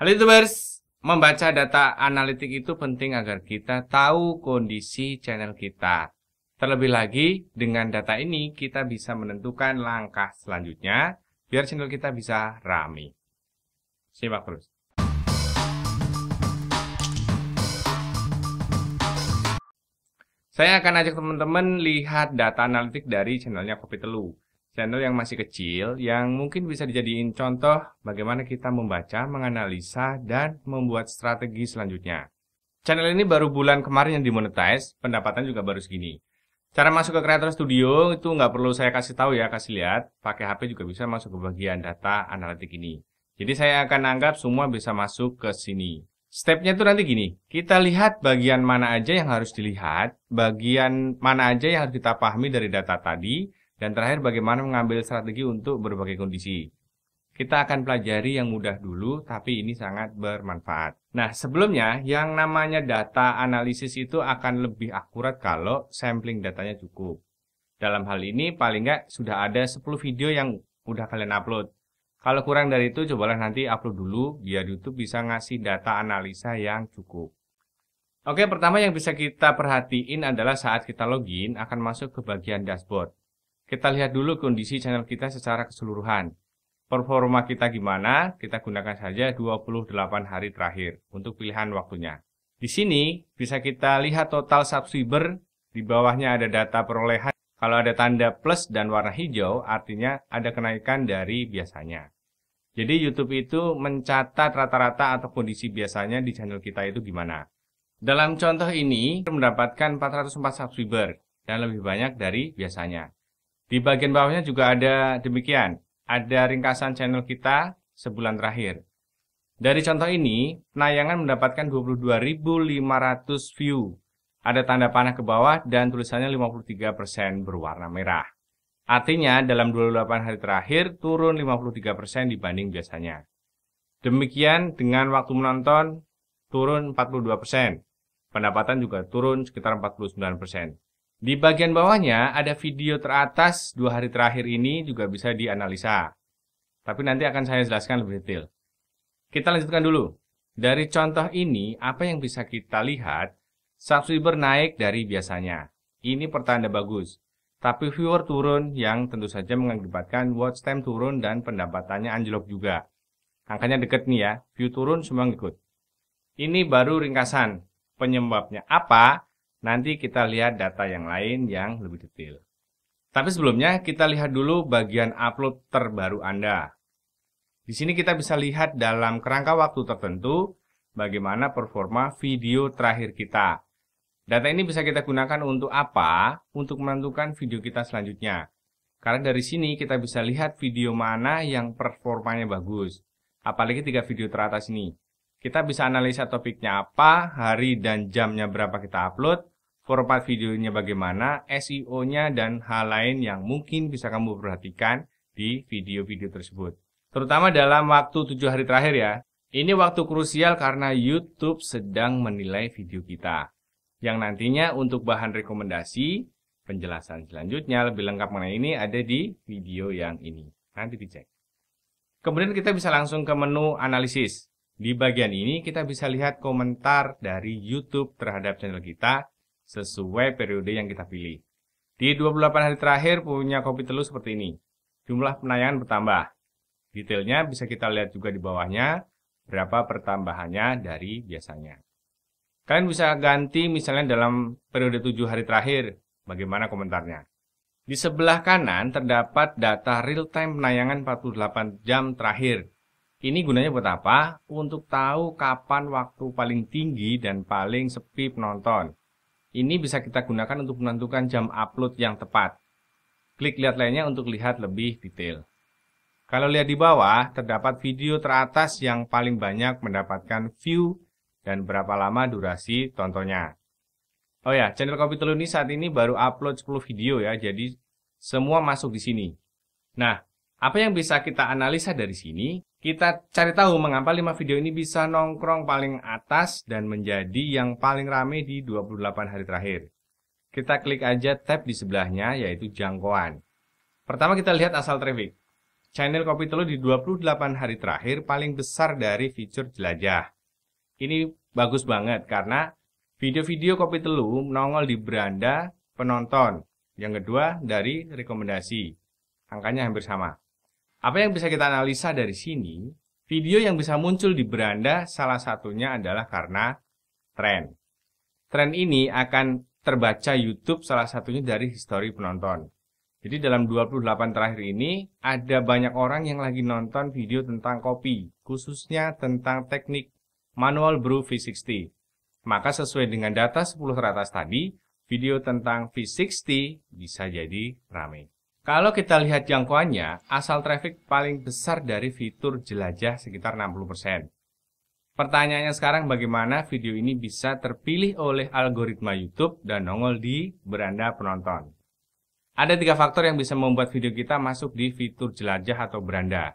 Halo YouTubers, membaca data analitik itu penting agar kita tahu kondisi channel kita. Terlebih lagi, dengan data ini kita bisa menentukan langkah selanjutnya biar channel kita bisa rame. Simak terus. Saya akan ajak teman-teman lihat data analitik dari channelnya Kopi Telu channel yang masih kecil yang mungkin bisa dijadiin contoh bagaimana kita membaca, menganalisa, dan membuat strategi selanjutnya. Channel ini baru bulan kemarin yang dimonetize, pendapatan juga baru segini. Cara masuk ke Creator Studio itu nggak perlu saya kasih tahu ya, kasih lihat. Pakai HP juga bisa masuk ke bagian data analitik ini. Jadi saya akan anggap semua bisa masuk ke sini. Stepnya itu nanti gini, kita lihat bagian mana aja yang harus dilihat, bagian mana aja yang harus kita pahami dari data tadi, dan terakhir bagaimana mengambil strategi untuk berbagai kondisi. Kita akan pelajari yang mudah dulu, tapi ini sangat bermanfaat. Nah, sebelumnya yang namanya data analisis itu akan lebih akurat kalau sampling datanya cukup. Dalam hal ini paling nggak sudah ada 10 video yang udah kalian upload. Kalau kurang dari itu, cobalah nanti upload dulu biar YouTube bisa ngasih data analisa yang cukup. Oke, pertama yang bisa kita perhatiin adalah saat kita login akan masuk ke bagian dashboard. Kita lihat dulu kondisi channel kita secara keseluruhan. Performa kita gimana, kita gunakan saja 28 hari terakhir untuk pilihan waktunya. Di sini bisa kita lihat total subscriber, di bawahnya ada data perolehan. Kalau ada tanda plus dan warna hijau, artinya ada kenaikan dari biasanya. Jadi YouTube itu mencatat rata-rata atau kondisi biasanya di channel kita itu gimana. Dalam contoh ini, mendapatkan 404 subscriber dan lebih banyak dari biasanya. Di bagian bawahnya juga ada demikian, ada ringkasan channel kita sebulan terakhir. Dari contoh ini, penayangan mendapatkan 22.500 view. Ada tanda panah ke bawah dan tulisannya 53% berwarna merah. Artinya, dalam 28 hari terakhir turun 53% dibanding biasanya. Demikian dengan waktu menonton turun 42%. Pendapatan juga turun sekitar 49%. Di bagian bawahnya ada video teratas dua hari terakhir ini juga bisa dianalisa. Tapi nanti akan saya jelaskan lebih detail. Kita lanjutkan dulu. Dari contoh ini, apa yang bisa kita lihat? Subscriber naik dari biasanya. Ini pertanda bagus. Tapi viewer turun yang tentu saja mengakibatkan watch time turun dan pendapatannya anjlok juga. Angkanya deket nih ya, view turun semua ngikut. Ini baru ringkasan. Penyebabnya apa? Nanti kita lihat data yang lain yang lebih detail. Tapi sebelumnya kita lihat dulu bagian upload terbaru Anda. Di sini kita bisa lihat dalam kerangka waktu tertentu bagaimana performa video terakhir kita. Data ini bisa kita gunakan untuk apa? Untuk menentukan video kita selanjutnya. Karena dari sini kita bisa lihat video mana yang performanya bagus. Apalagi tiga video teratas ini. Kita bisa analisa topiknya apa, hari dan jamnya berapa kita upload, format videonya bagaimana, SEO-nya, dan hal lain yang mungkin bisa kamu perhatikan di video-video tersebut. Terutama dalam waktu tujuh hari terakhir ya. Ini waktu krusial karena YouTube sedang menilai video kita. Yang nantinya untuk bahan rekomendasi, penjelasan selanjutnya lebih lengkap mengenai ini ada di video yang ini. Nanti dicek. Kemudian kita bisa langsung ke menu analisis. Di bagian ini kita bisa lihat komentar dari YouTube terhadap channel kita sesuai periode yang kita pilih. Di 28 hari terakhir punya kopi telur seperti ini. Jumlah penayangan bertambah. Detailnya bisa kita lihat juga di bawahnya, berapa pertambahannya dari biasanya. Kalian bisa ganti misalnya dalam periode 7 hari terakhir, bagaimana komentarnya. Di sebelah kanan terdapat data real-time penayangan 48 jam terakhir. Ini gunanya buat apa? Untuk tahu kapan waktu paling tinggi dan paling sepi penonton. Ini bisa kita gunakan untuk menentukan jam upload yang tepat. Klik lihat lainnya untuk lihat lebih detail. Kalau lihat di bawah, terdapat video teratas yang paling banyak mendapatkan view dan berapa lama durasi tontonnya. Oh ya, channel Kopi Telu ini saat ini baru upload 10 video ya, jadi semua masuk di sini. Nah, apa yang bisa kita analisa dari sini? Kita cari tahu mengapa 5 video ini bisa nongkrong paling atas dan menjadi yang paling rame di 28 hari terakhir. Kita klik aja tab di sebelahnya yaitu jangkauan. Pertama kita lihat asal traffic. Channel Kopi Telu di 28 hari terakhir paling besar dari fitur jelajah. Ini bagus banget karena video-video Kopi Telu nongol di beranda penonton. Yang kedua dari rekomendasi. Angkanya hampir sama. Apa yang bisa kita analisa dari sini? Video yang bisa muncul di beranda salah satunya adalah karena tren. Tren ini akan terbaca YouTube salah satunya dari histori penonton. Jadi dalam 28 terakhir ini ada banyak orang yang lagi nonton video tentang kopi, khususnya tentang teknik manual brew V60. Maka sesuai dengan data 10 teratas tadi, video tentang V60 bisa jadi ramai. Kalau kita lihat jangkauannya, asal traffic paling besar dari fitur jelajah sekitar 60%. Pertanyaannya sekarang bagaimana video ini bisa terpilih oleh algoritma YouTube dan nongol di beranda penonton. Ada tiga faktor yang bisa membuat video kita masuk di fitur jelajah atau beranda.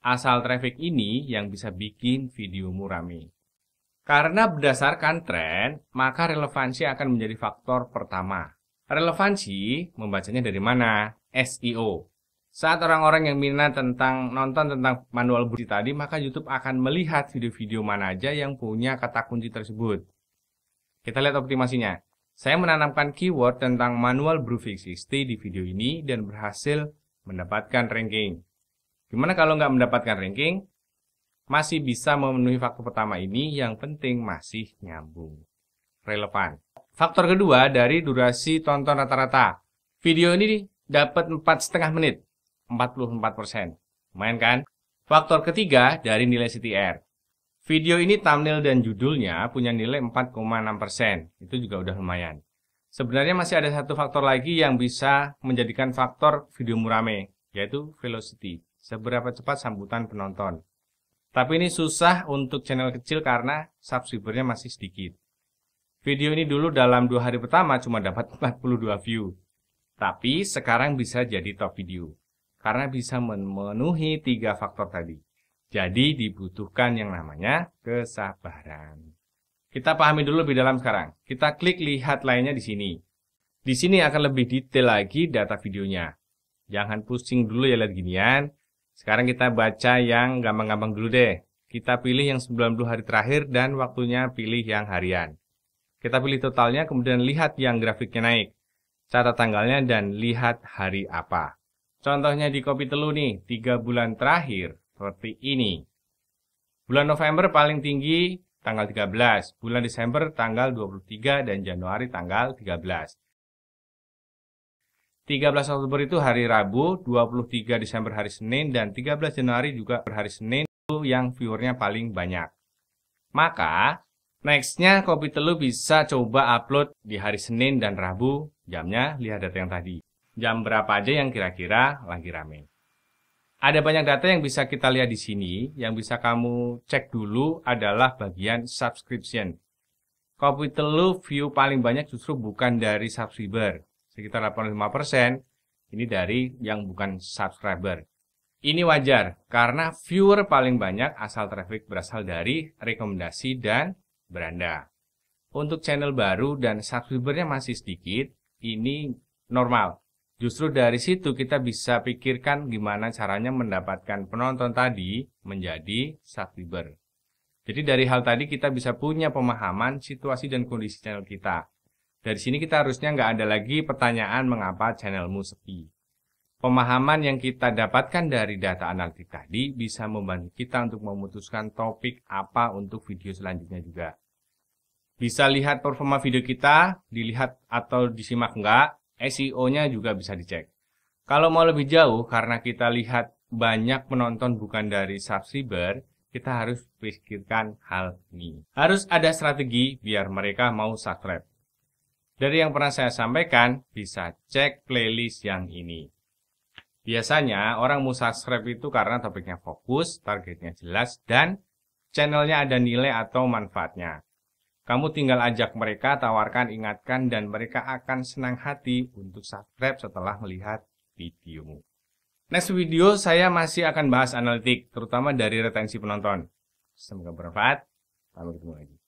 Asal traffic ini yang bisa bikin video murami. Karena berdasarkan tren, maka relevansi akan menjadi faktor pertama. Relevansi membacanya dari mana? SEO. Saat orang-orang yang minat tentang nonton tentang manual berisi tadi, maka YouTube akan melihat video-video mana aja yang punya kata kunci tersebut. Kita lihat optimasinya. Saya menanamkan keyword tentang manual Brewfix XT di video ini dan berhasil mendapatkan ranking. Gimana kalau nggak mendapatkan ranking? Masih bisa memenuhi faktor pertama ini, yang penting masih nyambung. Relevan. Faktor kedua dari durasi tonton rata-rata. Video ini dapat empat setengah menit, 44%. persen. Lumayan kan? Faktor ketiga dari nilai CTR. Video ini thumbnail dan judulnya punya nilai 4,6%. persen. Itu juga udah lumayan. Sebenarnya masih ada satu faktor lagi yang bisa menjadikan faktor video murame, yaitu velocity. Seberapa cepat sambutan penonton. Tapi ini susah untuk channel kecil karena subscribernya masih sedikit. Video ini dulu dalam dua hari pertama cuma dapat 42 view. Tapi sekarang bisa jadi top video karena bisa memenuhi tiga faktor tadi. Jadi dibutuhkan yang namanya kesabaran. Kita pahami dulu lebih dalam sekarang. Kita klik lihat lainnya di sini. Di sini akan lebih detail lagi data videonya. Jangan pusing dulu ya lihat ginian. Sekarang kita baca yang gampang-gampang dulu deh. Kita pilih yang 90 hari terakhir dan waktunya pilih yang harian. Kita pilih totalnya kemudian lihat yang grafiknya naik catat tanggalnya dan lihat hari apa. Contohnya di kopi telu nih, 3 bulan terakhir seperti ini. Bulan November paling tinggi tanggal 13, bulan Desember tanggal 23 dan Januari tanggal 13. 13 Oktober itu hari Rabu, 23 Desember hari Senin, dan 13 Januari juga berhari Senin itu yang viewernya paling banyak. Maka, nextnya Kopi Telu bisa coba upload di hari Senin dan Rabu Jamnya lihat data yang tadi. Jam berapa aja yang kira-kira lagi rame. Ada banyak data yang bisa kita lihat di sini. Yang bisa kamu cek dulu adalah bagian subscription. Kopi telu view paling banyak justru bukan dari subscriber. Sekitar 85%. Ini dari yang bukan subscriber. Ini wajar, karena viewer paling banyak asal traffic berasal dari rekomendasi dan beranda. Untuk channel baru dan subscribernya masih sedikit, ini normal. Justru dari situ kita bisa pikirkan gimana caranya mendapatkan penonton tadi menjadi subscriber. Jadi dari hal tadi kita bisa punya pemahaman situasi dan kondisi channel kita. Dari sini kita harusnya nggak ada lagi pertanyaan mengapa channelmu sepi. Pemahaman yang kita dapatkan dari data analitik tadi bisa membantu kita untuk memutuskan topik apa untuk video selanjutnya juga. Bisa lihat performa video kita, dilihat atau disimak enggak, SEO-nya juga bisa dicek. Kalau mau lebih jauh, karena kita lihat banyak penonton bukan dari subscriber, kita harus pikirkan hal ini. Harus ada strategi biar mereka mau subscribe. Dari yang pernah saya sampaikan, bisa cek playlist yang ini. Biasanya orang mau subscribe itu karena topiknya fokus, targetnya jelas, dan channelnya ada nilai atau manfaatnya. Kamu tinggal ajak mereka, tawarkan, ingatkan, dan mereka akan senang hati untuk subscribe setelah melihat videomu. Next video saya masih akan bahas analitik, terutama dari retensi penonton. Semoga bermanfaat. Sampai ketemu lagi.